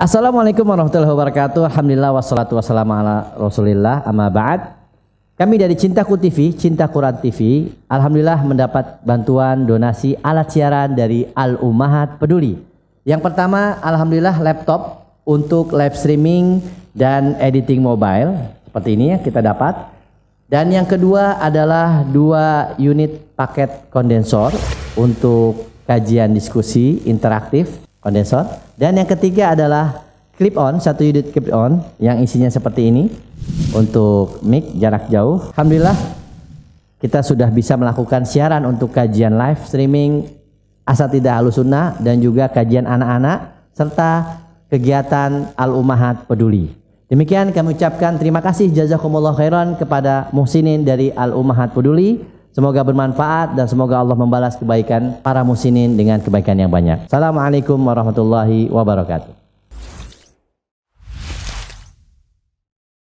Assalamualaikum warahmatullahi wabarakatuh. Alhamdulillah wassalatu wassalamu ala Rasulillah amma ba'd. Kami dari Cintaku TV, Cinta Quran TV, alhamdulillah mendapat bantuan donasi alat siaran dari Al Umahat Peduli. Yang pertama, alhamdulillah laptop untuk live streaming dan editing mobile seperti ini ya kita dapat. Dan yang kedua adalah dua unit paket kondensor untuk kajian diskusi interaktif kondensor. Dan yang ketiga adalah clip on, satu unit clip on yang isinya seperti ini untuk mic jarak jauh. Alhamdulillah kita sudah bisa melakukan siaran untuk kajian live streaming Asatidah Halusuna dan juga kajian anak-anak serta kegiatan al umahat Peduli. Demikian kami ucapkan terima kasih jazakumullah khairan kepada Muhsinin dari al umahat Peduli. Semoga bermanfaat dan semoga Allah membalas kebaikan para musinin dengan kebaikan yang banyak. Assalamualaikum warahmatullahi wabarakatuh.